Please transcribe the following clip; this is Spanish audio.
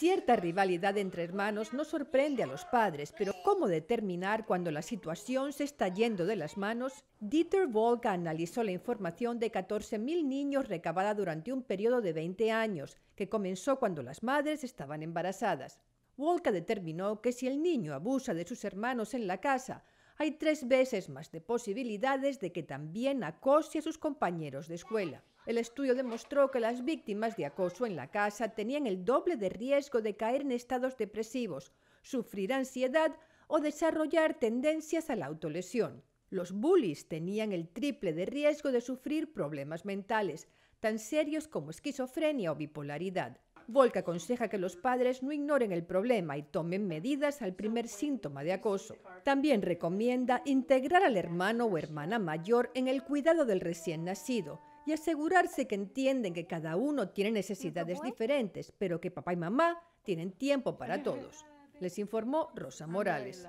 Cierta rivalidad entre hermanos no sorprende a los padres, pero ¿cómo determinar cuando la situación se está yendo de las manos? Dieter Wolka analizó la información de 14.000 niños recabada durante un periodo de 20 años, que comenzó cuando las madres estaban embarazadas. Volka determinó que si el niño abusa de sus hermanos en la casa hay tres veces más de posibilidades de que también acose a sus compañeros de escuela. El estudio demostró que las víctimas de acoso en la casa tenían el doble de riesgo de caer en estados depresivos, sufrir ansiedad o desarrollar tendencias a la autolesión. Los bullies tenían el triple de riesgo de sufrir problemas mentales, tan serios como esquizofrenia o bipolaridad. Volk aconseja que los padres no ignoren el problema y tomen medidas al primer síntoma de acoso. También recomienda integrar al hermano o hermana mayor en el cuidado del recién nacido y asegurarse que entienden que cada uno tiene necesidades diferentes, pero que papá y mamá tienen tiempo para todos. Les informó Rosa Morales.